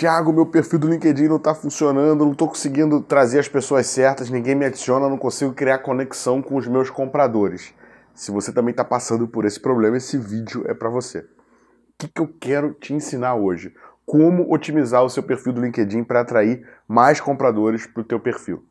Tiago, meu perfil do LinkedIn não está funcionando, não estou conseguindo trazer as pessoas certas, ninguém me adiciona, não consigo criar conexão com os meus compradores. Se você também está passando por esse problema, esse vídeo é para você. O que, que eu quero te ensinar hoje? Como otimizar o seu perfil do LinkedIn para atrair mais compradores para o teu perfil.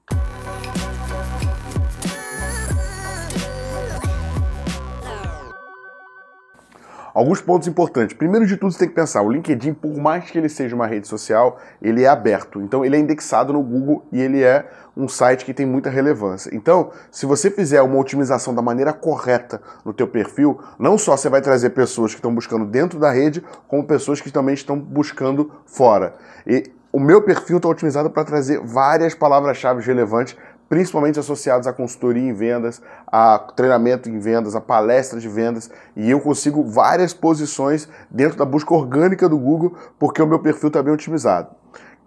Alguns pontos importantes. Primeiro de tudo, você tem que pensar, o LinkedIn, por mais que ele seja uma rede social, ele é aberto. Então, ele é indexado no Google e ele é um site que tem muita relevância. Então, se você fizer uma otimização da maneira correta no teu perfil, não só você vai trazer pessoas que estão buscando dentro da rede, como pessoas que também estão buscando fora. E o meu perfil está otimizado para trazer várias palavras-chave relevantes principalmente associados à consultoria em vendas, a treinamento em vendas, a palestra de vendas, e eu consigo várias posições dentro da busca orgânica do Google, porque o meu perfil está bem otimizado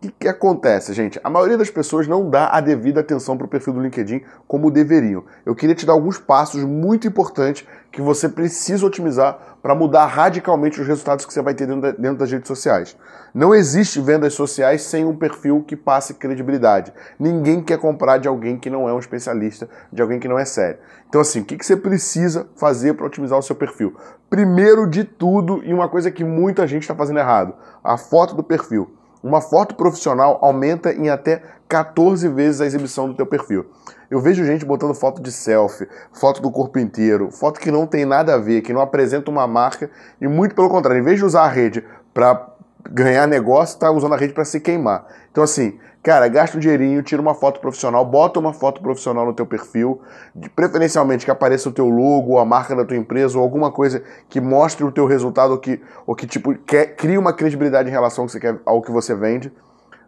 que, que acontece, gente? A maioria das pessoas não dá a devida atenção para o perfil do LinkedIn como deveriam. Eu queria te dar alguns passos muito importantes que você precisa otimizar para mudar radicalmente os resultados que você vai ter dentro, da, dentro, das redes sociais. Não existe vendas sociais sem um perfil que passe credibilidade. Ninguém quer comprar de alguém que não é um especialista, de alguém que não é sério. Então, assim, o que, que você precisa fazer para otimizar o seu perfil? Primeiro de tudo, e uma coisa que muita gente está fazendo errado, a foto do perfil uma foto profissional aumenta em até 14 vezes a exibição do teu perfil. Eu vejo gente botando foto de selfie, foto do corpo inteiro, foto que não tem nada a ver, que não apresenta uma marca e muito pelo contrário, em vez de usar a rede para ganhar negócio, tá usando a rede para se queimar. Então assim, cara, gasta um dinheirinho, tira uma foto profissional, bota uma foto profissional no teu perfil, preferencialmente que apareça o teu logo, a marca da tua empresa ou alguma coisa que mostre o teu resultado ou que, ou que tipo, quer, crie uma credibilidade em relação ao que, você quer, ao que você vende.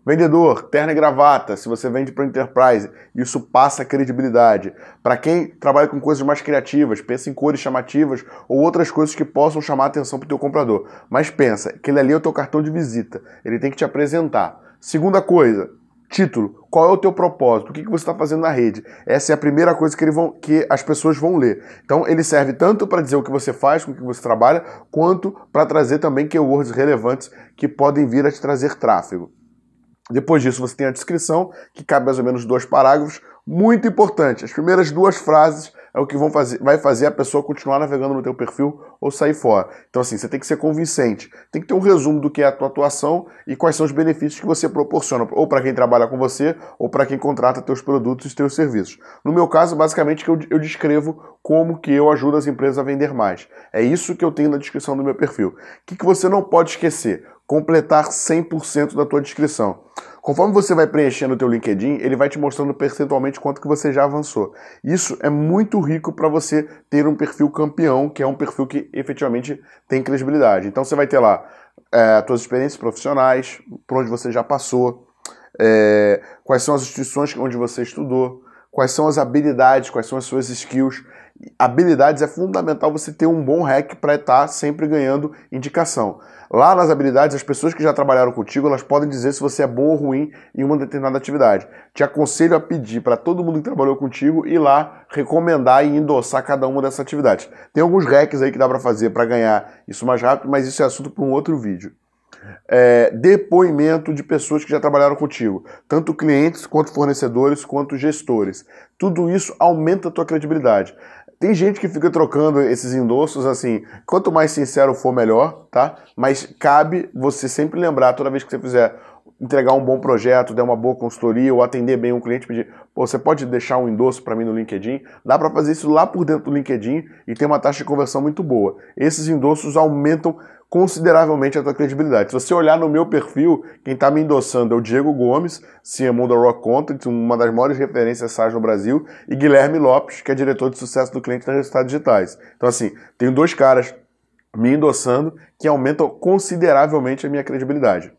Vendedor, terno e gravata, se você vende para enterprise, isso passa credibilidade. Para quem trabalha com coisas mais criativas, pensa em cores chamativas ou outras coisas que possam chamar a atenção para o teu comprador. Mas pensa, ele ali é o teu cartão de visita, ele tem que te apresentar. Segunda coisa, título. Qual é o teu propósito? O que, que você está fazendo na rede? Essa é a primeira coisa que, vão, que as pessoas vão ler. Então, ele serve tanto para dizer o que você faz, com o que você trabalha, quanto para trazer também keywords relevantes que podem vir a te trazer tráfego. Depois disso, você tem a descrição, que cabe mais ou menos dois parágrafos, muito importante. As primeiras duas frases é o que vão fazer, vai fazer a pessoa continuar navegando no teu perfil ou sair fora. Então assim, você tem que ser convincente, tem que ter um resumo do que é a tua atuação e quais são os benefícios que você proporciona, ou para quem trabalha com você, ou para quem contrata teus produtos e teus serviços. No meu caso, basicamente que eu, eu descrevo como que eu ajudo as empresas a vender mais. É isso que eu tenho na descrição do meu perfil. O que, que você não pode esquecer? Completar 100% da tua descrição. Conforme você vai preenchendo o teu LinkedIn, ele vai te mostrando percentualmente quanto que você já avançou. Isso é muito rico para você ter um perfil campeão, que é um perfil que efetivamente tem credibilidade. Então você vai ter lá é, suas experiências profissionais, por onde você já passou, é, quais são as instituições onde você estudou, quais são as habilidades, quais são as suas skills habilidades é fundamental você ter um bom hack para estar tá sempre ganhando indicação. Lá nas habilidades, as pessoas que já trabalharam contigo, elas podem dizer se você é bom ou ruim em uma determinada atividade. Te aconselho a pedir para todo mundo que trabalhou contigo ir lá recomendar e endossar cada uma dessas atividades. Tem alguns hacks aí que dá para fazer para ganhar isso mais rápido, mas isso é assunto para um outro vídeo. É, depoimento de pessoas que já trabalharam contigo, tanto clientes quanto fornecedores quanto gestores. Tudo isso aumenta a tua credibilidade. Tem gente que fica trocando esses endossos assim, quanto mais sincero for, melhor, tá? Mas cabe você sempre lembrar, toda vez que você fizer entregar um bom projeto, der uma boa consultoria ou atender bem um cliente, pedir, Pô, você pode deixar um endosso para mim no LinkedIn? Dá para fazer isso lá por dentro do LinkedIn e tem uma taxa de conversão muito boa. Esses endossos aumentam consideravelmente a tua credibilidade. Se você olhar no meu perfil, quem está me endossando é o Diego Gomes, CMO da Rock Content, uma das maiores referências SaaS no Brasil, e Guilherme Lopes, que é diretor de sucesso do cliente da resultados digitais. Então, assim, tenho dois caras me endossando que aumentam consideravelmente a minha credibilidade.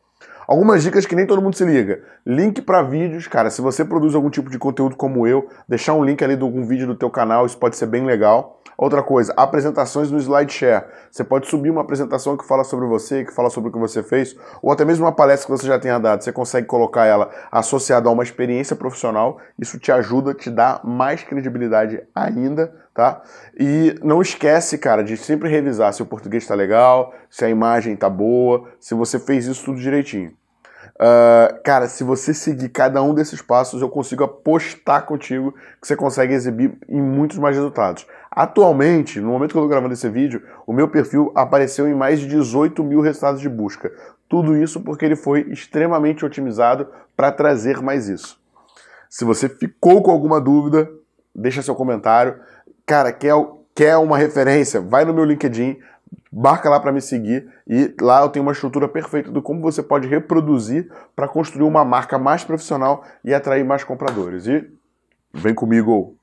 Algumas dicas que nem todo mundo se liga. Link para vídeos, cara, se você produz algum tipo de conteúdo como eu, deixar um link ali de algum vídeo do teu canal, isso pode ser bem legal. Outra coisa, apresentações no SlideShare. Você pode subir uma apresentação que fala sobre você, que fala sobre o que você fez, ou até mesmo uma palestra que você já tenha dado. Você consegue colocar ela associada a uma experiência profissional. Isso te ajuda, te dá mais credibilidade ainda, tá? E não esquece, cara, de sempre revisar se o português está legal, se a imagem está boa, se você fez isso tudo direitinho. Uh, cara, se você seguir cada um desses passos, eu consigo apostar contigo que você consegue exibir em muitos mais resultados. Atualmente, no momento que eu estou gravando esse vídeo, o meu perfil apareceu em mais de 18 mil resultados de busca. Tudo isso porque ele foi extremamente otimizado para trazer mais isso. Se você ficou com alguma dúvida, deixa seu comentário. Cara, quer, quer uma referência? Vai no meu LinkedIn, marca lá para me seguir e lá eu tenho uma estrutura perfeita do como você pode reproduzir para construir uma marca mais profissional e atrair mais compradores. E vem comigo!